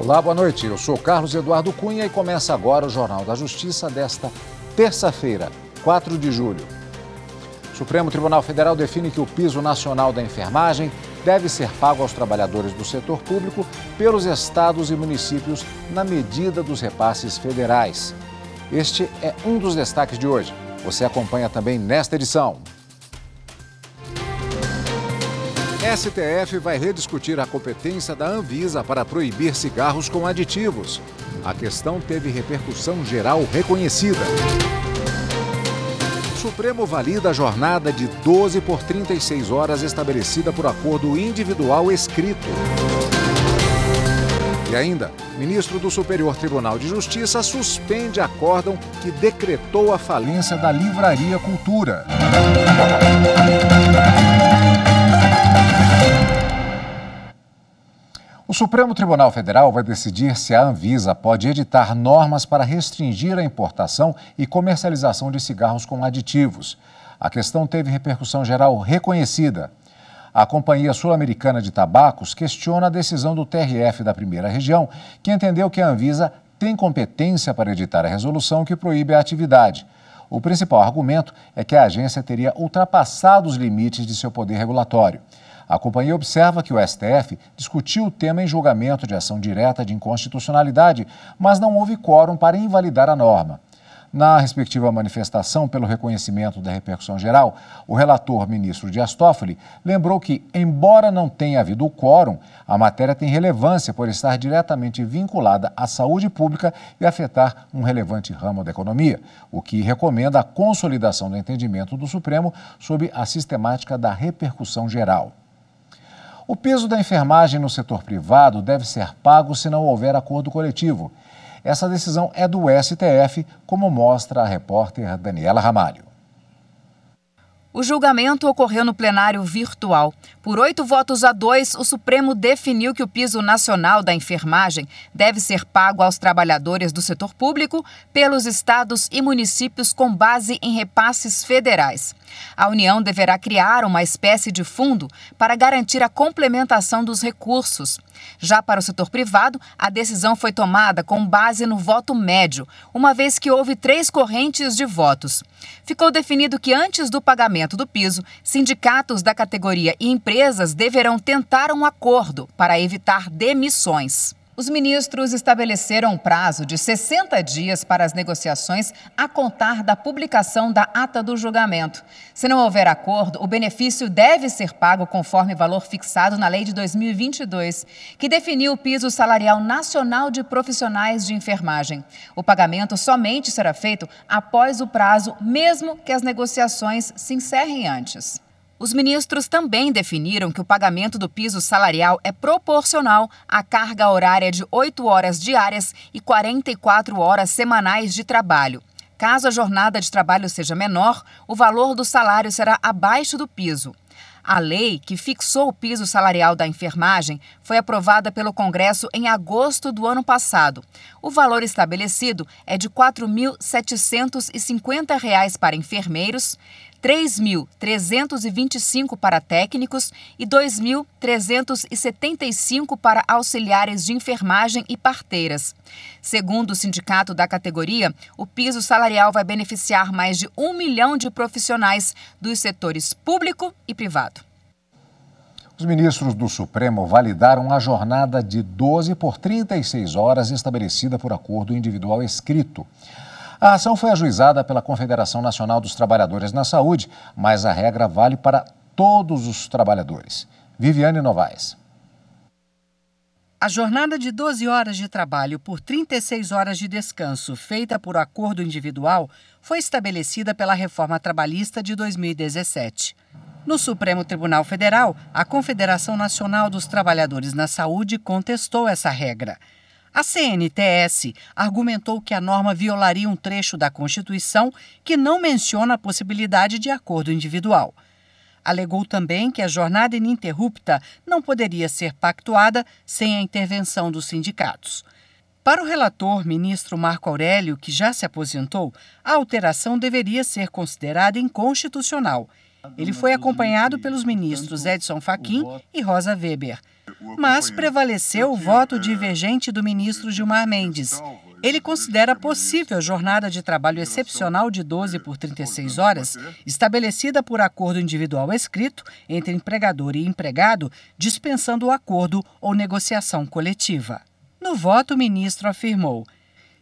Olá, boa noite. Eu sou Carlos Eduardo Cunha e começa agora o Jornal da Justiça desta terça-feira, 4 de julho. O Supremo Tribunal Federal define que o piso nacional da enfermagem deve ser pago aos trabalhadores do setor público pelos estados e municípios na medida dos repasses federais. Este é um dos destaques de hoje. Você acompanha também nesta edição. STF vai rediscutir a competência da Anvisa para proibir cigarros com aditivos. A questão teve repercussão geral reconhecida. O Supremo valida a jornada de 12 por 36 horas estabelecida por acordo individual escrito. E ainda, ministro do Superior Tribunal de Justiça suspende acórdão que decretou a falência da Livraria Cultura. O Supremo Tribunal Federal vai decidir se a Anvisa pode editar normas para restringir a importação e comercialização de cigarros com aditivos. A questão teve repercussão geral reconhecida a Companhia Sul-Americana de Tabacos questiona a decisão do TRF da primeira região, que entendeu que a Anvisa tem competência para editar a resolução que proíbe a atividade. O principal argumento é que a agência teria ultrapassado os limites de seu poder regulatório. A companhia observa que o STF discutiu o tema em julgamento de ação direta de inconstitucionalidade, mas não houve quórum para invalidar a norma. Na respectiva manifestação pelo reconhecimento da repercussão geral, o relator ministro Dias Toffoli lembrou que, embora não tenha havido o quórum, a matéria tem relevância por estar diretamente vinculada à saúde pública e afetar um relevante ramo da economia, o que recomenda a consolidação do entendimento do Supremo sobre a sistemática da repercussão geral. O peso da enfermagem no setor privado deve ser pago se não houver acordo coletivo essa decisão é do STF, como mostra a repórter Daniela Ramalho. O julgamento ocorreu no plenário virtual. Por oito votos a dois, o Supremo definiu que o piso nacional da enfermagem deve ser pago aos trabalhadores do setor público pelos estados e municípios com base em repasses federais. A União deverá criar uma espécie de fundo para garantir a complementação dos recursos. Já para o setor privado, a decisão foi tomada com base no voto médio, uma vez que houve três correntes de votos. Ficou definido que antes do pagamento do piso, sindicatos da categoria e empresas deverão tentar um acordo para evitar demissões. Os ministros estabeleceram um prazo de 60 dias para as negociações a contar da publicação da ata do julgamento. Se não houver acordo, o benefício deve ser pago conforme valor fixado na lei de 2022, que definiu o piso salarial nacional de profissionais de enfermagem. O pagamento somente será feito após o prazo, mesmo que as negociações se encerrem antes. Os ministros também definiram que o pagamento do piso salarial é proporcional à carga horária de 8 horas diárias e 44 horas semanais de trabalho. Caso a jornada de trabalho seja menor, o valor do salário será abaixo do piso. A lei que fixou o piso salarial da enfermagem foi aprovada pelo Congresso em agosto do ano passado. O valor estabelecido é de R$ 4.750 para enfermeiros, 3.325 para técnicos e 2.375 para auxiliares de enfermagem e parteiras. Segundo o sindicato da categoria, o piso salarial vai beneficiar mais de um milhão de profissionais dos setores público e privado. Os ministros do Supremo validaram a jornada de 12 por 36 horas estabelecida por acordo individual escrito. A ação foi ajuizada pela Confederação Nacional dos Trabalhadores na Saúde, mas a regra vale para todos os trabalhadores. Viviane Novaes. A jornada de 12 horas de trabalho por 36 horas de descanso, feita por acordo individual, foi estabelecida pela reforma trabalhista de 2017. No Supremo Tribunal Federal, a Confederação Nacional dos Trabalhadores na Saúde contestou essa regra. A CNTS argumentou que a norma violaria um trecho da Constituição que não menciona a possibilidade de acordo individual. Alegou também que a jornada ininterrupta não poderia ser pactuada sem a intervenção dos sindicatos. Para o relator, ministro Marco Aurélio, que já se aposentou, a alteração deveria ser considerada inconstitucional. Ele foi acompanhado pelos ministros Edson Fachin e Rosa Weber. Mas prevaleceu o voto divergente do ministro Gilmar Mendes. Ele considera possível a jornada de trabalho excepcional de 12 por 36 horas, estabelecida por acordo individual escrito entre empregador e empregado, dispensando o acordo ou negociação coletiva. No voto, o ministro afirmou.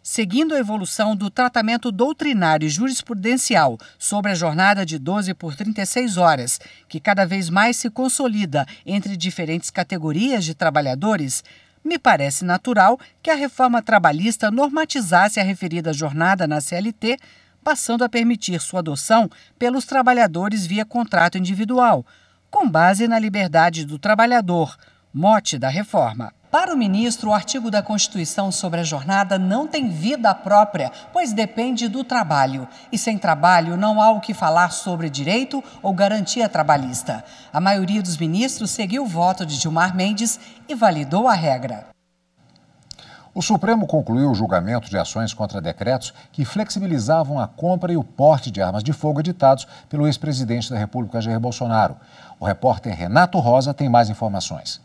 Seguindo a evolução do tratamento doutrinário e jurisprudencial sobre a jornada de 12 por 36 horas, que cada vez mais se consolida entre diferentes categorias de trabalhadores, me parece natural que a reforma trabalhista normatizasse a referida jornada na CLT, passando a permitir sua adoção pelos trabalhadores via contrato individual, com base na liberdade do trabalhador, Mote da reforma. Para o ministro, o artigo da Constituição sobre a jornada não tem vida própria, pois depende do trabalho. E sem trabalho não há o que falar sobre direito ou garantia trabalhista. A maioria dos ministros seguiu o voto de Gilmar Mendes e validou a regra. O Supremo concluiu o julgamento de ações contra decretos que flexibilizavam a compra e o porte de armas de fogo editados pelo ex-presidente da República, Jair Bolsonaro. O repórter Renato Rosa tem mais informações.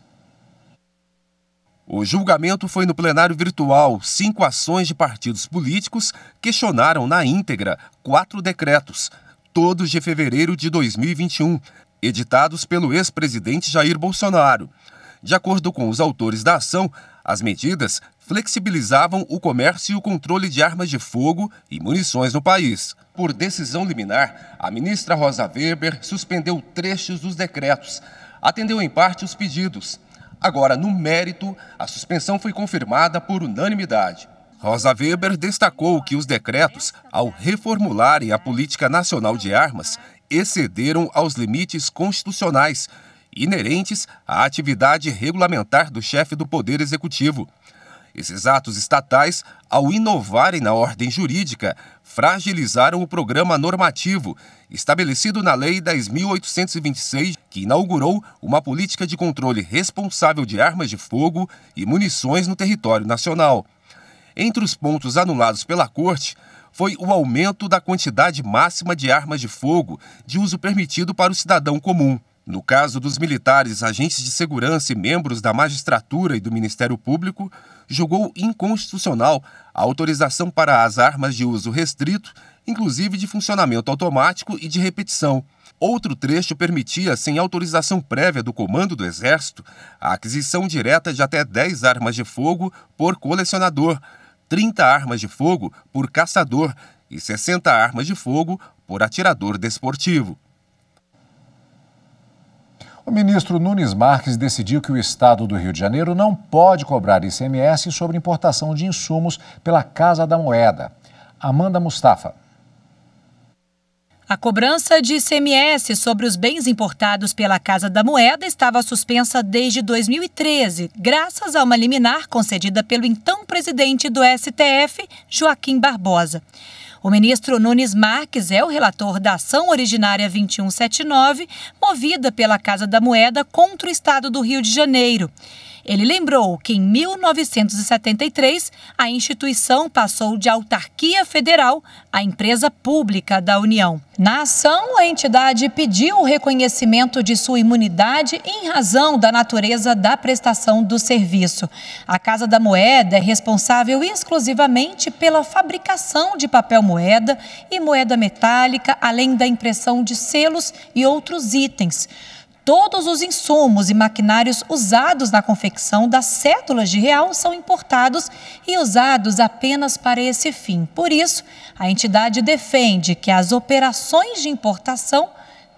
O julgamento foi no plenário virtual. Cinco ações de partidos políticos questionaram na íntegra quatro decretos, todos de fevereiro de 2021, editados pelo ex-presidente Jair Bolsonaro. De acordo com os autores da ação, as medidas flexibilizavam o comércio e o controle de armas de fogo e munições no país. Por decisão liminar, a ministra Rosa Weber suspendeu trechos dos decretos, atendeu em parte os pedidos Agora, no mérito, a suspensão foi confirmada por unanimidade. Rosa Weber destacou que os decretos, ao reformularem a política nacional de armas, excederam aos limites constitucionais inerentes à atividade regulamentar do chefe do Poder Executivo. Esses atos estatais, ao inovarem na ordem jurídica, fragilizaram o programa normativo, estabelecido na Lei 10.826, que inaugurou uma política de controle responsável de armas de fogo e munições no território nacional. Entre os pontos anulados pela Corte, foi o aumento da quantidade máxima de armas de fogo de uso permitido para o cidadão comum. No caso dos militares, agentes de segurança e membros da magistratura e do Ministério Público, julgou inconstitucional a autorização para as armas de uso restrito, inclusive de funcionamento automático e de repetição. Outro trecho permitia, sem autorização prévia do comando do Exército, a aquisição direta de até 10 armas de fogo por colecionador, 30 armas de fogo por caçador e 60 armas de fogo por atirador desportivo. O ministro Nunes Marques decidiu que o Estado do Rio de Janeiro não pode cobrar ICMS sobre importação de insumos pela Casa da Moeda. Amanda Mustafa. A cobrança de ICMS sobre os bens importados pela Casa da Moeda estava suspensa desde 2013, graças a uma liminar concedida pelo então presidente do STF, Joaquim Barbosa. O ministro Nunes Marques é o relator da ação originária 2179, movida pela Casa da Moeda contra o Estado do Rio de Janeiro. Ele lembrou que em 1973 a instituição passou de autarquia federal à empresa pública da União. Na ação, a entidade pediu o reconhecimento de sua imunidade em razão da natureza da prestação do serviço. A Casa da Moeda é responsável exclusivamente pela fabricação de papel moeda e moeda metálica, além da impressão de selos e outros itens. Todos os insumos e maquinários usados na confecção das cédulas de real são importados e usados apenas para esse fim. Por isso, a entidade defende que as operações de importação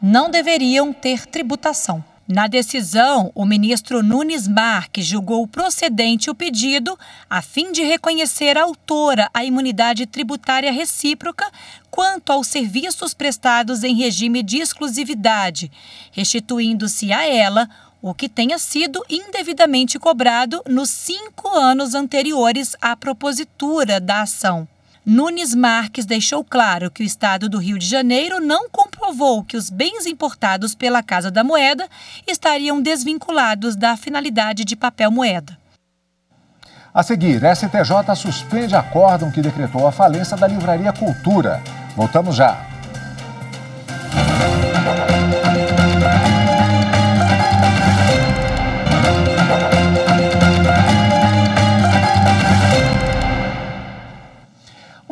não deveriam ter tributação. Na decisão, o ministro Nunes Marques julgou procedente o pedido a fim de reconhecer a autora a imunidade tributária recíproca quanto aos serviços prestados em regime de exclusividade, restituindo-se a ela o que tenha sido indevidamente cobrado nos cinco anos anteriores à propositura da ação. Nunes Marques deixou claro que o Estado do Rio de Janeiro não comprovou que os bens importados pela Casa da Moeda estariam desvinculados da finalidade de papel moeda. A seguir, STJ suspende acórdão que decretou a falência da Livraria Cultura. Voltamos já.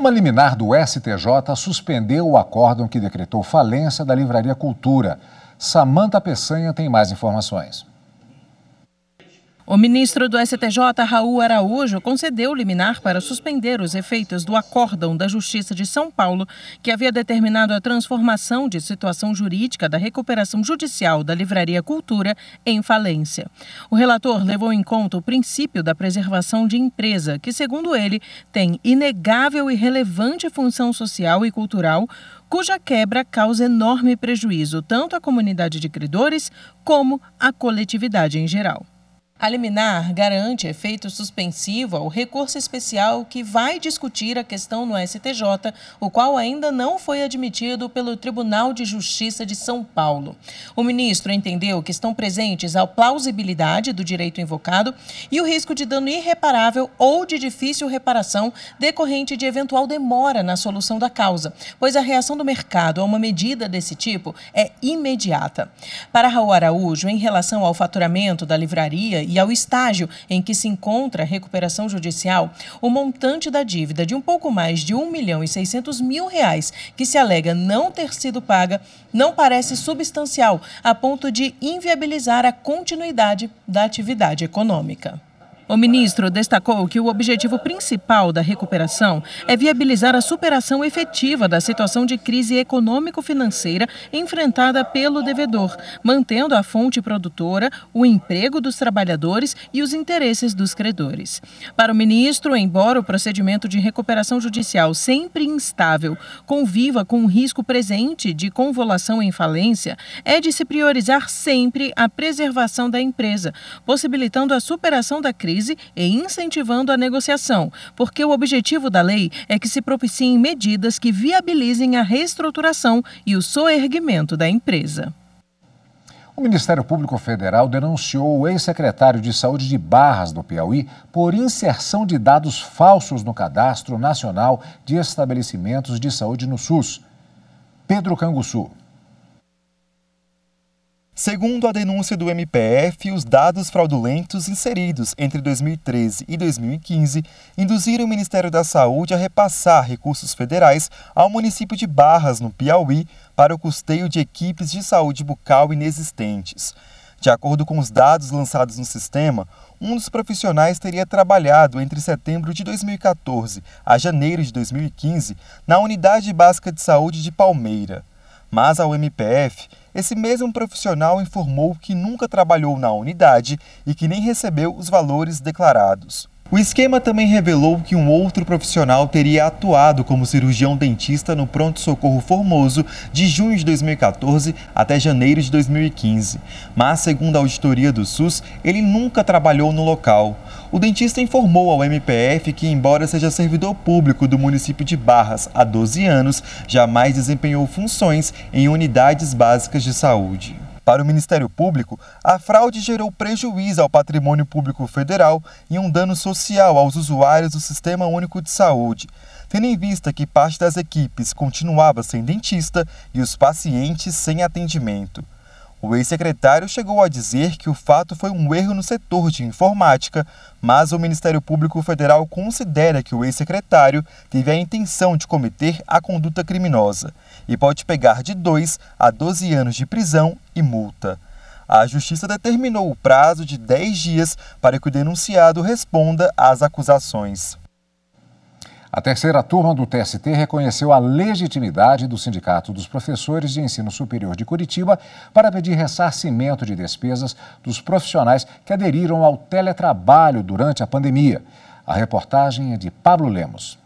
Uma liminar do STJ suspendeu o acórdão que decretou falência da Livraria Cultura. Samanta Peçanha tem mais informações. O ministro do STJ, Raul Araújo, concedeu liminar para suspender os efeitos do acórdão da Justiça de São Paulo, que havia determinado a transformação de situação jurídica da recuperação judicial da Livraria Cultura em falência. O relator levou em conta o princípio da preservação de empresa, que, segundo ele, tem inegável e relevante função social e cultural, cuja quebra causa enorme prejuízo tanto à comunidade de credores como à coletividade em geral. A liminar garante efeito suspensivo ao recurso especial que vai discutir a questão no STJ, o qual ainda não foi admitido pelo Tribunal de Justiça de São Paulo. O ministro entendeu que estão presentes a plausibilidade do direito invocado e o risco de dano irreparável ou de difícil reparação decorrente de eventual demora na solução da causa, pois a reação do mercado a uma medida desse tipo é imediata. Para Raul Araújo, em relação ao faturamento da livraria e ao estágio em que se encontra a recuperação judicial, o montante da dívida de um pouco mais de 1 milhão e 600 mil reais que se alega não ter sido paga não parece substancial a ponto de inviabilizar a continuidade da atividade econômica. O ministro destacou que o objetivo principal da recuperação é viabilizar a superação efetiva da situação de crise econômico-financeira enfrentada pelo devedor, mantendo a fonte produtora, o emprego dos trabalhadores e os interesses dos credores. Para o ministro, embora o procedimento de recuperação judicial sempre instável conviva com o risco presente de convolação em falência, é de se priorizar sempre a preservação da empresa, possibilitando a superação da crise case e incentivando a negociação, porque o objetivo da lei é que se propiciem medidas que viabilizem a reestruturação e o soerguimento da empresa. O Ministério Público Federal denunciou o ex-secretário de Saúde de Barras do Piauí por inserção de dados falsos no Cadastro Nacional de Estabelecimentos de Saúde no SUS. Pedro Canguçu Segundo a denúncia do MPF, os dados fraudulentos inseridos entre 2013 e 2015 induziram o Ministério da Saúde a repassar recursos federais ao município de Barras, no Piauí, para o custeio de equipes de saúde bucal inexistentes. De acordo com os dados lançados no sistema, um dos profissionais teria trabalhado entre setembro de 2014 a janeiro de 2015 na Unidade Básica de Saúde de Palmeira. Mas ao MPF, esse mesmo profissional informou que nunca trabalhou na unidade e que nem recebeu os valores declarados. O esquema também revelou que um outro profissional teria atuado como cirurgião dentista no pronto-socorro Formoso de junho de 2014 até janeiro de 2015. Mas, segundo a auditoria do SUS, ele nunca trabalhou no local. O dentista informou ao MPF que, embora seja servidor público do município de Barras há 12 anos, jamais desempenhou funções em unidades básicas de saúde. Para o Ministério Público, a fraude gerou prejuízo ao patrimônio público federal e um dano social aos usuários do Sistema Único de Saúde, tendo em vista que parte das equipes continuava sem dentista e os pacientes sem atendimento. O ex-secretário chegou a dizer que o fato foi um erro no setor de informática, mas o Ministério Público Federal considera que o ex-secretário teve a intenção de cometer a conduta criminosa e pode pegar de 2 a 12 anos de prisão e multa. A Justiça determinou o prazo de 10 dias para que o denunciado responda às acusações. A terceira turma do TST reconheceu a legitimidade do Sindicato dos Professores de Ensino Superior de Curitiba para pedir ressarcimento de despesas dos profissionais que aderiram ao teletrabalho durante a pandemia. A reportagem é de Pablo Lemos.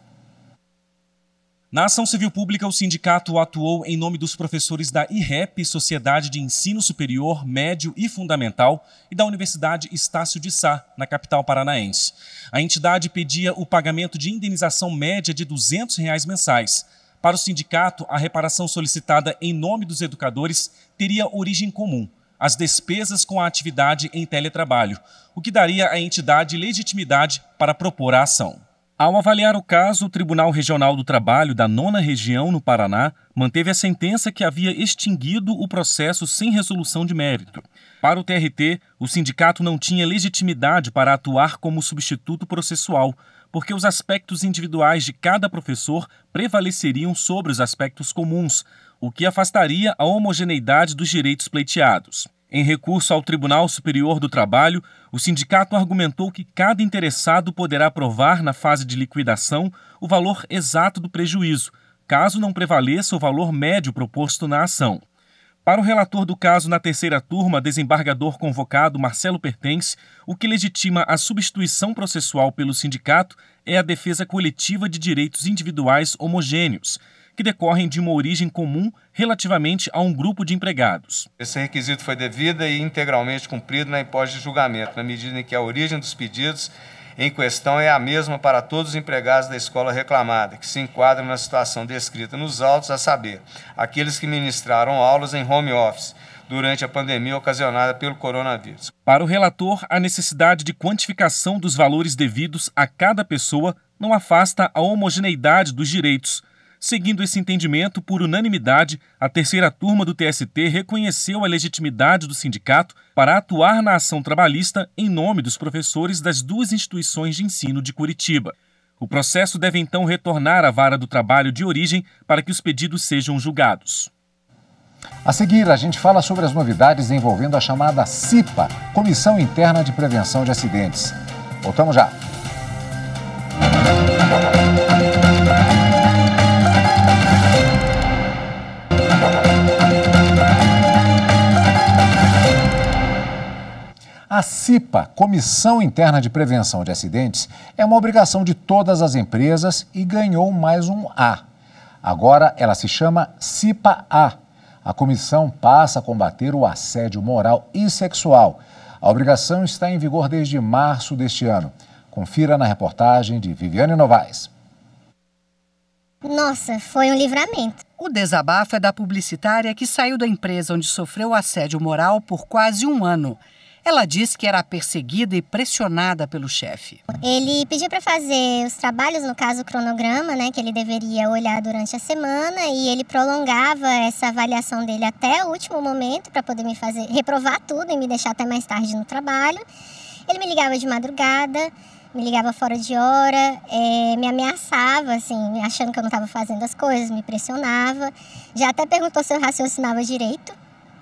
Na ação civil pública, o sindicato atuou em nome dos professores da IREP, Sociedade de Ensino Superior, Médio e Fundamental, e da Universidade Estácio de Sá, na capital paranaense. A entidade pedia o pagamento de indenização média de R$ 200 reais mensais. Para o sindicato, a reparação solicitada em nome dos educadores teria origem comum, as despesas com a atividade em teletrabalho, o que daria à entidade legitimidade para propor a ação. Ao avaliar o caso, o Tribunal Regional do Trabalho da Nona Região, no Paraná, manteve a sentença que havia extinguido o processo sem resolução de mérito. Para o TRT, o sindicato não tinha legitimidade para atuar como substituto processual, porque os aspectos individuais de cada professor prevaleceriam sobre os aspectos comuns, o que afastaria a homogeneidade dos direitos pleiteados. Em recurso ao Tribunal Superior do Trabalho, o sindicato argumentou que cada interessado poderá provar na fase de liquidação o valor exato do prejuízo, caso não prevaleça o valor médio proposto na ação. Para o relator do caso na terceira turma, desembargador convocado Marcelo Pertence, o que legitima a substituição processual pelo sindicato é a defesa coletiva de direitos individuais homogêneos, que decorrem de uma origem comum relativamente a um grupo de empregados. Esse requisito foi devida e integralmente cumprido na hipótese de julgamento, na medida em que a origem dos pedidos em questão é a mesma para todos os empregados da escola reclamada, que se enquadram na situação descrita nos autos, a saber, aqueles que ministraram aulas em home office durante a pandemia ocasionada pelo coronavírus. Para o relator, a necessidade de quantificação dos valores devidos a cada pessoa não afasta a homogeneidade dos direitos, Seguindo esse entendimento, por unanimidade, a terceira turma do TST reconheceu a legitimidade do sindicato para atuar na ação trabalhista em nome dos professores das duas instituições de ensino de Curitiba. O processo deve então retornar à vara do trabalho de origem para que os pedidos sejam julgados. A seguir, a gente fala sobre as novidades envolvendo a chamada CIPA, Comissão Interna de Prevenção de Acidentes. Voltamos já. A CIPA, Comissão Interna de Prevenção de Acidentes, é uma obrigação de todas as empresas e ganhou mais um A. Agora ela se chama CIPA-A. A comissão passa a combater o assédio moral e sexual. A obrigação está em vigor desde março deste ano. Confira na reportagem de Viviane Novaes. Nossa, foi um livramento. O desabafo é da publicitária que saiu da empresa onde sofreu assédio moral por quase um ano. Ela disse que era perseguida e pressionada pelo chefe. Ele pediu para fazer os trabalhos, no caso o cronograma, né, que ele deveria olhar durante a semana e ele prolongava essa avaliação dele até o último momento para poder me fazer reprovar tudo e me deixar até mais tarde no trabalho. Ele me ligava de madrugada, me ligava fora de hora, é, me ameaçava, assim, achando que eu não estava fazendo as coisas, me pressionava. Já até perguntou se eu raciocinava direito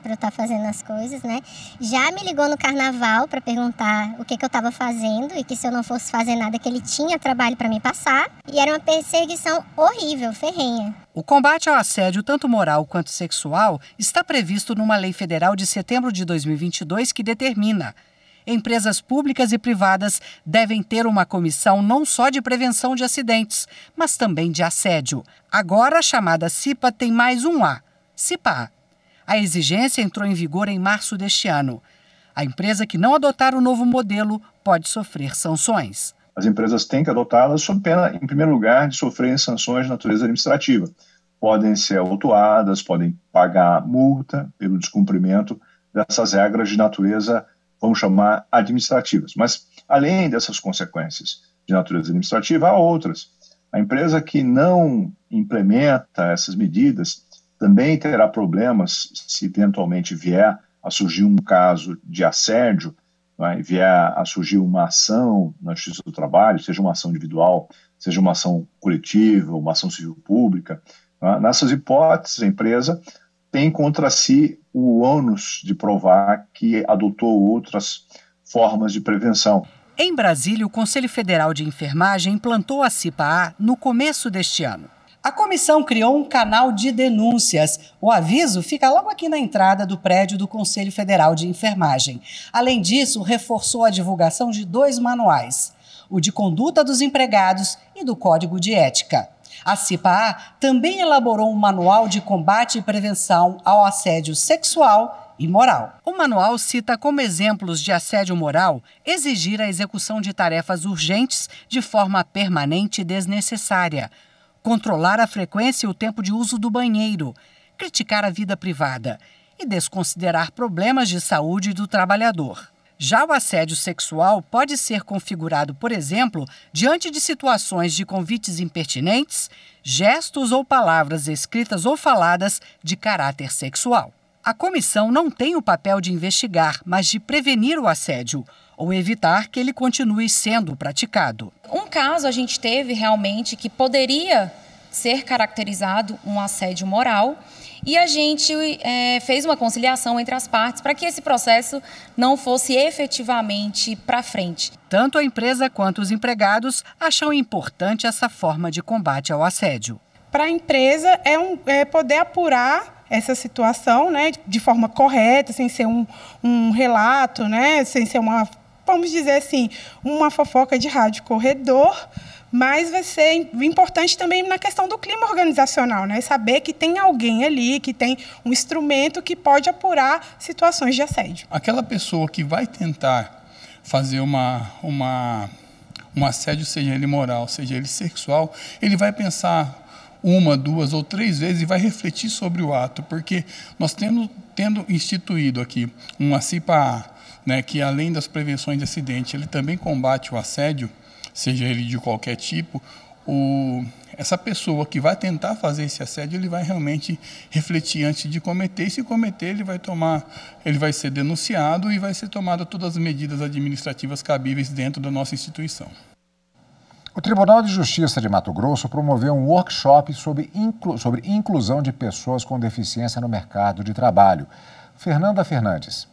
para eu estar tá fazendo as coisas, né? Já me ligou no carnaval para perguntar o que, que eu estava fazendo e que se eu não fosse fazer nada que ele tinha trabalho para me passar. E era uma perseguição horrível, ferrenha. O combate ao assédio, tanto moral quanto sexual, está previsto numa lei federal de setembro de 2022 que determina empresas públicas e privadas devem ter uma comissão não só de prevenção de acidentes, mas também de assédio. Agora a chamada CIPA tem mais um A. CIPA. A exigência entrou em vigor em março deste ano. A empresa que não adotar o novo modelo pode sofrer sanções. As empresas têm que adotá-las sob pena, em primeiro lugar, de sofrerem sanções de natureza administrativa. Podem ser autuadas, podem pagar multa pelo descumprimento dessas regras de natureza, vamos chamar, administrativas. Mas, além dessas consequências de natureza administrativa, há outras. A empresa que não implementa essas medidas também terá problemas se eventualmente vier a surgir um caso de assédio, né, vier a surgir uma ação na Justiça do Trabalho, seja uma ação individual, seja uma ação coletiva, uma ação civil pública. Né, nessas hipóteses, a empresa tem contra si o ônus de provar que adotou outras formas de prevenção. Em Brasília, o Conselho Federal de Enfermagem implantou a CIPA-A no começo deste ano. A comissão criou um canal de denúncias. O aviso fica logo aqui na entrada do prédio do Conselho Federal de Enfermagem. Além disso, reforçou a divulgação de dois manuais: o de conduta dos empregados e do Código de Ética. A CIPA também elaborou um manual de combate e prevenção ao assédio sexual e moral. O manual cita como exemplos de assédio moral exigir a execução de tarefas urgentes de forma permanente e desnecessária, controlar a frequência e o tempo de uso do banheiro, criticar a vida privada e desconsiderar problemas de saúde do trabalhador. Já o assédio sexual pode ser configurado, por exemplo, diante de situações de convites impertinentes, gestos ou palavras escritas ou faladas de caráter sexual. A comissão não tem o papel de investigar, mas de prevenir o assédio ou evitar que ele continue sendo praticado. Um caso a gente teve realmente que poderia ser caracterizado um assédio moral e a gente é, fez uma conciliação entre as partes para que esse processo não fosse efetivamente para frente. Tanto a empresa quanto os empregados acham importante essa forma de combate ao assédio. Para a empresa é, um, é poder apurar essa situação, né, de forma correta, sem ser um, um relato, né, sem ser uma vamos dizer assim, uma fofoca de rádio corredor, mas vai ser importante também na questão do clima organizacional, né? Saber que tem alguém ali, que tem um instrumento que pode apurar situações de assédio. Aquela pessoa que vai tentar fazer uma, uma, um assédio, seja ele moral, seja ele sexual, ele vai pensar uma, duas ou três vezes e vai refletir sobre o ato, porque nós tendo tendo instituído aqui uma CIPA né, que além das prevenções de acidente, ele também combate o assédio, seja ele de qualquer tipo, o, essa pessoa que vai tentar fazer esse assédio, ele vai realmente refletir antes de cometer, e se cometer, ele vai tomar, ele vai ser denunciado e vai ser tomada todas as medidas administrativas cabíveis dentro da nossa instituição. O Tribunal de Justiça de Mato Grosso promoveu um workshop sobre, inclu, sobre inclusão de pessoas com deficiência no mercado de trabalho. Fernanda Fernandes.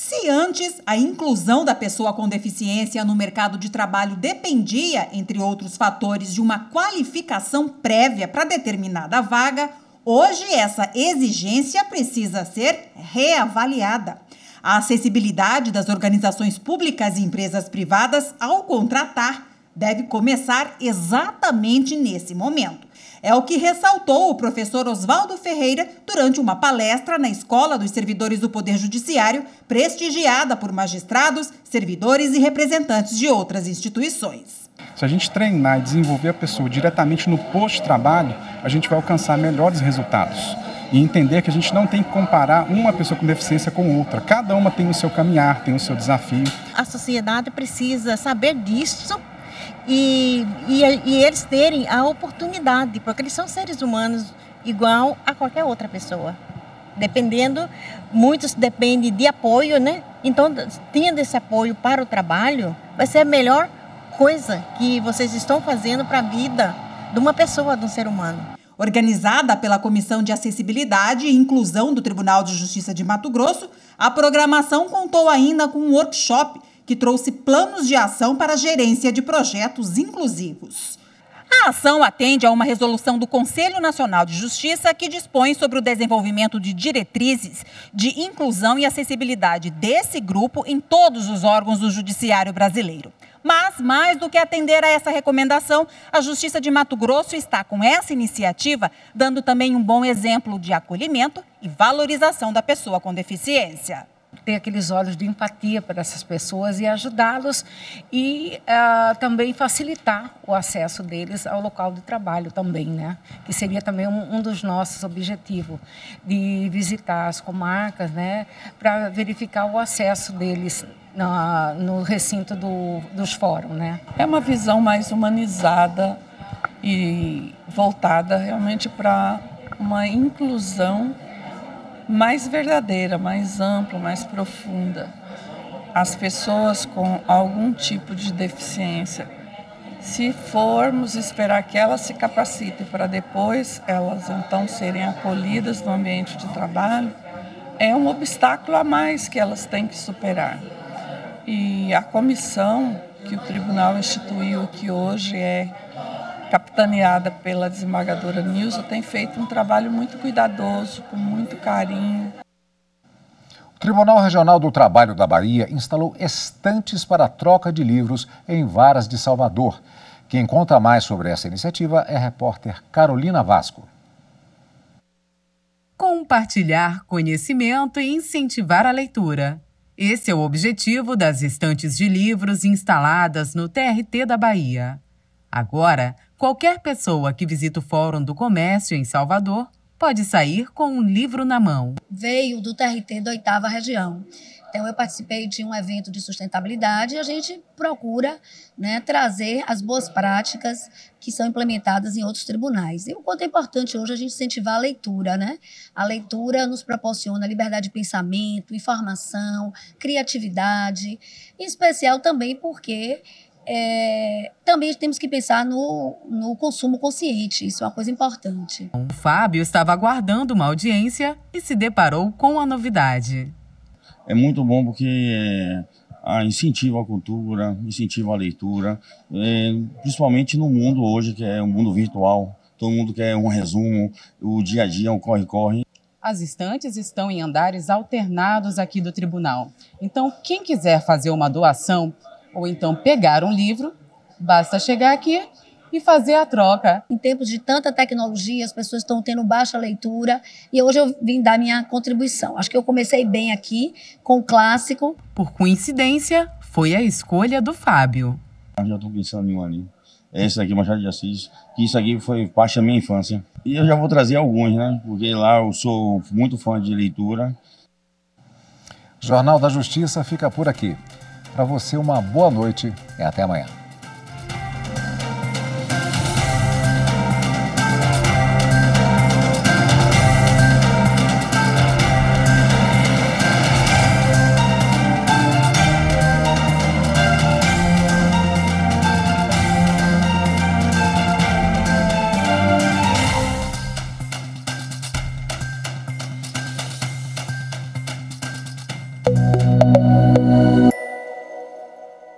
Se antes a inclusão da pessoa com deficiência no mercado de trabalho dependia, entre outros fatores, de uma qualificação prévia para determinada vaga, hoje essa exigência precisa ser reavaliada. A acessibilidade das organizações públicas e empresas privadas ao contratar deve começar exatamente nesse momento. É o que ressaltou o professor Oswaldo Ferreira durante uma palestra na Escola dos Servidores do Poder Judiciário, prestigiada por magistrados, servidores e representantes de outras instituições. Se a gente treinar e desenvolver a pessoa diretamente no posto de trabalho, a gente vai alcançar melhores resultados e entender que a gente não tem que comparar uma pessoa com deficiência com outra. Cada uma tem o seu caminhar, tem o seu desafio. A sociedade precisa saber disso e, e, e eles terem a oportunidade, porque eles são seres humanos igual a qualquer outra pessoa. Dependendo, muitos dependem de apoio, né? Então, tendo esse apoio para o trabalho, vai ser a melhor coisa que vocês estão fazendo para a vida de uma pessoa, de um ser humano. Organizada pela Comissão de Acessibilidade e Inclusão do Tribunal de Justiça de Mato Grosso, a programação contou ainda com um workshop que trouxe planos de ação para a gerência de projetos inclusivos. A ação atende a uma resolução do Conselho Nacional de Justiça que dispõe sobre o desenvolvimento de diretrizes de inclusão e acessibilidade desse grupo em todos os órgãos do Judiciário brasileiro. Mas, mais do que atender a essa recomendação, a Justiça de Mato Grosso está com essa iniciativa dando também um bom exemplo de acolhimento e valorização da pessoa com deficiência ter aqueles olhos de empatia para essas pessoas e ajudá-los e uh, também facilitar o acesso deles ao local de trabalho também, né? Que seria também um, um dos nossos objetivos de visitar as comarcas, né? Para verificar o acesso deles na, no recinto do, dos fóruns, né? É uma visão mais humanizada e voltada realmente para uma inclusão mais verdadeira, mais ampla, mais profunda. As pessoas com algum tipo de deficiência, se formos esperar que elas se capacitem para depois elas então serem acolhidas no ambiente de trabalho, é um obstáculo a mais que elas têm que superar. E a comissão que o tribunal instituiu, que hoje é capitaneada pela desembargadora Nilza, tem feito um trabalho muito cuidadoso, com muito carinho. O Tribunal Regional do Trabalho da Bahia instalou estantes para a troca de livros em varas de Salvador. Quem conta mais sobre essa iniciativa é a repórter Carolina Vasco. Compartilhar conhecimento e incentivar a leitura. Esse é o objetivo das estantes de livros instaladas no TRT da Bahia. Agora, Qualquer pessoa que visita o Fórum do Comércio em Salvador pode sair com um livro na mão. Veio do TRT da oitava região. Então, eu participei de um evento de sustentabilidade e a gente procura né, trazer as boas práticas que são implementadas em outros tribunais. E o quanto é importante hoje é a gente incentivar a leitura, né? A leitura nos proporciona liberdade de pensamento, informação, criatividade, em especial também porque é, também temos que pensar no, no consumo consciente, isso é uma coisa importante. O Fábio estava aguardando uma audiência e se deparou com a novidade. É muito bom porque é, incentiva a cultura, incentiva a leitura, é, principalmente no mundo hoje, que é um mundo virtual. Todo mundo quer um resumo, o dia a dia, um corre-corre. As estantes estão em andares alternados aqui do tribunal. Então, quem quiser fazer uma doação ou então pegar um livro, basta chegar aqui e fazer a troca. Em tempos de tanta tecnologia, as pessoas estão tendo baixa leitura e hoje eu vim dar minha contribuição. Acho que eu comecei bem aqui com o clássico. Por coincidência, foi a escolha do Fábio. Eu já estou pensando em um ali. Esse aqui, Machado de Assis, que isso aqui foi parte da minha infância. E eu já vou trazer alguns, né? Porque lá eu sou muito fã de leitura. Jornal da Justiça fica por aqui. Para você, uma boa noite e até amanhã.